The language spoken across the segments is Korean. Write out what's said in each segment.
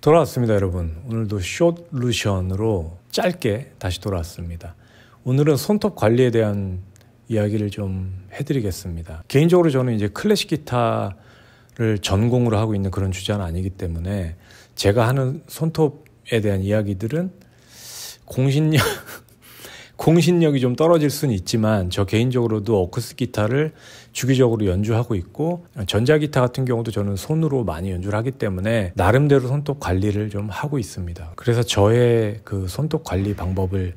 돌아왔습니다, 여러분. 오늘도 숏 루션으로 짧게 다시 돌아왔습니다. 오늘은 손톱 관리에 대한 이야기를 좀 해드리겠습니다. 개인적으로 저는 이제 클래식 기타를 전공으로 하고 있는 그런 주자는 아니기 때문에 제가 하는 손톱에 대한 이야기들은 공신력 공신력이 좀 떨어질 수는 있지만 저 개인적으로도 어쿠스 기타를 주기적으로 연주하고 있고 전자 기타 같은 경우도 저는 손으로 많이 연주를 하기 때문에 나름대로 손톱 관리를 좀 하고 있습니다. 그래서 저의 그 손톱 관리 방법을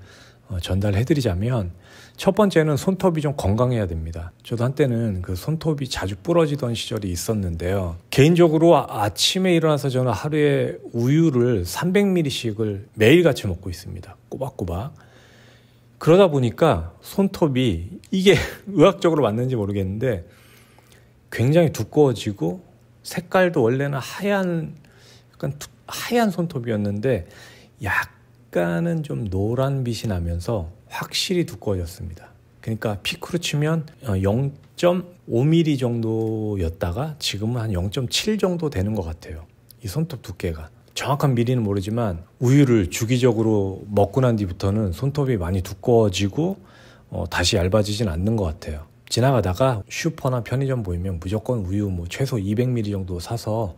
어, 전달해드리자면 첫 번째는 손톱이 좀 건강해야 됩니다. 저도 한때는 그 손톱이 자주 부러지던 시절이 있었는데요. 개인적으로 아, 아침에 일어나서 저는 하루에 우유를 300ml씩을 매일같이 먹고 있습니다. 꼬박꼬박. 그러다 보니까 손톱이 이게 의학적으로 맞는지 모르겠는데 굉장히 두꺼워지고 색깔도 원래는 하얀 약간 두, 하얀 손톱이었는데 약간은 좀 노란 빛이 나면서 확실히 두꺼워졌습니다. 그러니까 피크로 치면 0.5mm 어, 정도였다가 지금은 한 0.7 정도 되는 것 같아요. 이 손톱 두께가. 정확한 미리는 모르지만 우유를 주기적으로 먹고 난 뒤부터는 손톱이 많이 두꺼워지고 어, 다시 얇아지진 않는 것 같아요. 지나가다가 슈퍼나 편의점 보이면 무조건 우유 뭐 최소 200ml 정도 사서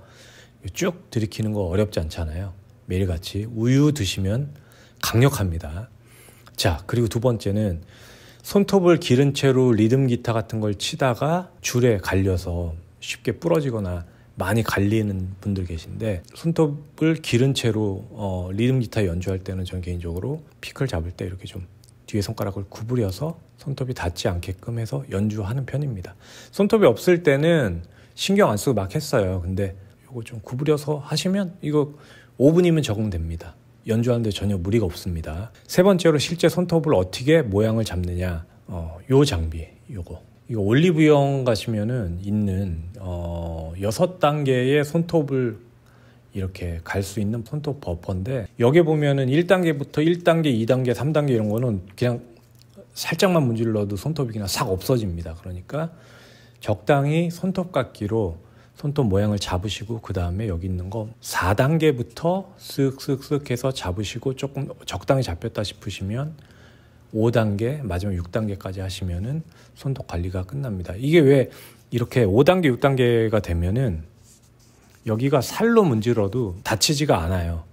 쭉 들이키는 거 어렵지 않잖아요. 매일같이 우유 드시면 강력합니다. 자, 그리고 두 번째는 손톱을 기른 채로 리듬 기타 같은 걸 치다가 줄에 갈려서 쉽게 부러지거나 많이 갈리는 분들 계신데 손톱을 기른 채로 어, 리듬 기타 연주할 때는 전 개인적으로 픽을 잡을 때 이렇게 좀 뒤에 손가락을 구부려서 손톱이 닿지 않게끔 해서 연주하는 편입니다. 손톱이 없을 때는 신경 안 쓰고 막 했어요. 근데 이거 좀 구부려서 하시면 이거 5분이면 적응됩니다. 연주하는데 전혀 무리가 없습니다. 세 번째로 실제 손톱을 어떻게 모양을 잡느냐. 어, 요 장비, 요거. 이 올리브영 가시면은 있는 어 여섯 단계의 손톱을 이렇게 갈 수 있는 손톱 버퍼인데 여기 보면은 1단계부터 1단계, 2단계, 3단계 이런 거는 그냥 살짝만 문질러도 손톱이 그냥 싹 없어집니다. 그러니까 적당히 손톱 깎기로 손톱 모양을 잡으시고 그 다음에 여기 있는 거 4단계부터 쓱쓱쓱 해서 잡으시고 조금 적당히 잡혔다 싶으시면 5단계 마지막 6단계까지 하시면은 손톱 관리가 끝납니다. 이게 왜 이렇게 5단계 6단계가 되면은 여기가 살로 문질러도 다치지가 않아요.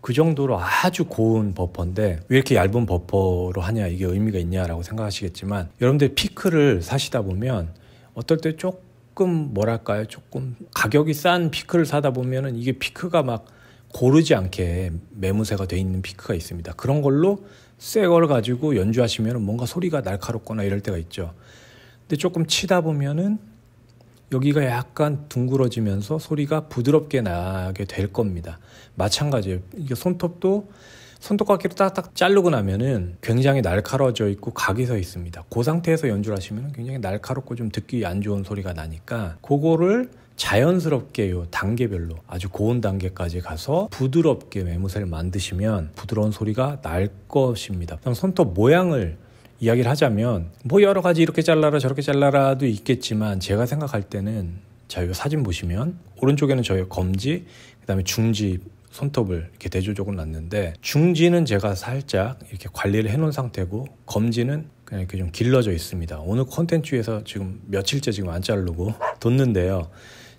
그 정도로 아주 고운 버퍼인데 왜 이렇게 얇은 버퍼로 하냐 이게 의미가 있냐라고 생각하시겠지만 여러분들 피크를 사시다 보면 어떨 때 조금 뭐랄까요 조금 가격이 싼 피크를 사다 보면은 이게 피크가 막 고르지 않게 매무새가 돼 있는 피크가 있습니다. 그런 걸로 새 걸 가지고 연주하시면 뭔가 소리가 날카롭거나 이럴 때가 있죠. 근데 조금 치다 보면은 여기가 약간 둥그러지면서 소리가 부드럽게 나게 될 겁니다. 마찬가지예요. 이게 손톱도 손톱깎이로 딱딱 자르고 나면은 굉장히 날카로워져 있고 각이 서 있습니다. 그 상태에서 연주를 하시면 굉장히 날카롭고 좀 듣기 안 좋은 소리가 나니까 그거를 자연스럽게 요 단계별로 아주 고온 단계까지 가서 부드럽게 매무새를 만드시면 부드러운 소리가 날 것입니다. 그럼 손톱 모양을 이야기를 하자면 뭐 여러 가지 이렇게 잘라라 저렇게 잘라라도 있겠지만 제가 생각할 때는 자, 요 사진 보시면 오른쪽에는 저의 검지, 그다음에 중지 손톱을 이렇게 대조적으로 놨는데 중지는 제가 살짝 이렇게 관리를 해놓은 상태고 검지는 그냥 이렇게 좀 길러져 있습니다. 오늘 콘텐츠에서 지금 며칠째 지금 안 자르고 뒀는데요.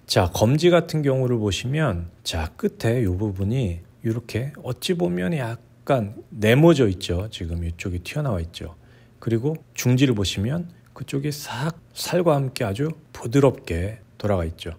자 검지 같은 경우를 보시면 자 끝에 이 부분이 이렇게 어찌 보면 약간 네모져 있죠. 지금 이쪽이 튀어나와 있죠. 그리고 중지를 보시면 그쪽이 싹 살과 함께 아주 부드럽게 돌아가 있죠.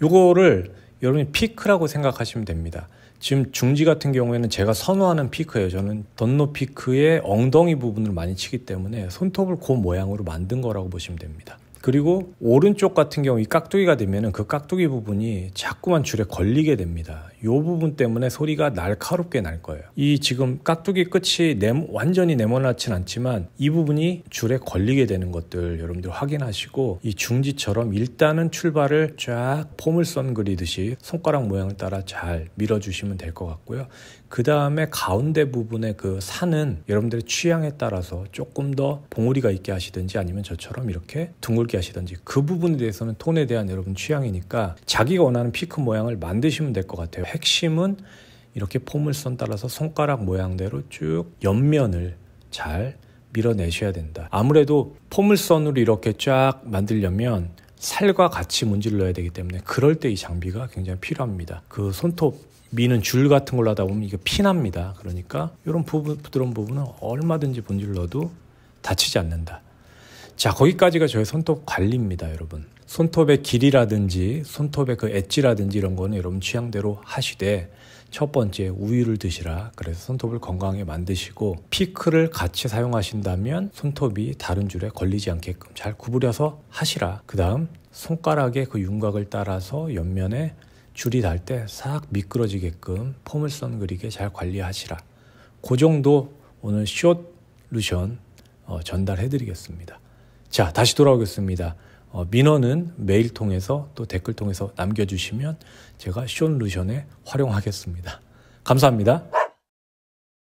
요거를 여러분이 피크라고 생각하시면 됩니다. 지금 중지 같은 경우에는 제가 선호하는 피크예요. 저는 던노 피크의 엉덩이 부분을 많이 치기 때문에 손톱을 그 모양으로 만든 거라고 보시면 됩니다. 그리고 오른쪽 같은 경우 이 깍두기가 되면은 그 깍두기 부분이 자꾸만 줄에 걸리게 됩니다. 요 부분 때문에 소리가 날카롭게 날 거예요. 이 지금 깍두기 끝이 네모, 완전히 네모나진 않지만 이 부분이 줄에 걸리게 되는 것들 여러분들 확인하시고 이 중지처럼 일단은 출발을 쫙폼물썬 그리듯이 손가락 모양을 따라 잘 밀어주시면 될 것 같고요. 그 다음에 가운데 부분의 그 산은 여러분들의 취향에 따라서 조금 더 봉우리가 있게 하시든지 아니면 저처럼 이렇게 둥글게 하시든지 그 부분에 대해서는 톤에 대한 여러분 취향이니까 자기가 원하는 피크 모양을 만드시면 될 것 같아요. 핵심은 이렇게 포물선 따라서 손가락 모양대로 쭉 옆면을 잘 밀어내셔야 된다. 아무래도 포물선으로 이렇게 쫙 만들려면 살과 같이 문질러야 되기 때문에 그럴 때 이 장비가 굉장히 필요합니다. 그 손톱 미는 줄 같은 걸로 하다 보면 이게 피납니다. 그러니까 이런 부분, 부드러운 부분은 얼마든지 문질러도 다치지 않는다. 자, 거기까지가 저의 손톱 관리입니다, 여러분. 손톱의 길이라든지 손톱의 그 엣지라든지 이런 거는 여러분 취향대로 하시되 첫 번째 우유를 드시라 그래서 손톱을 건강하게 만드시고 피크를 같이 사용하신다면 손톱이 다른 줄에 걸리지 않게끔 잘 구부려서 하시라 그 다음 손가락의 그 윤곽을 따라서 옆면에 줄이 달때싹 미끄러지게끔 포물선 그리게 잘 관리하시라 그 정도 오늘 숏 루션 어, 전달해 드리겠습니다 자 다시 돌아오겠습니다 어, 민원은 메일 통해서 또 댓글 통해서 남겨주시면 제가 쇼 루션에 활용하겠습니다. 감사합니다.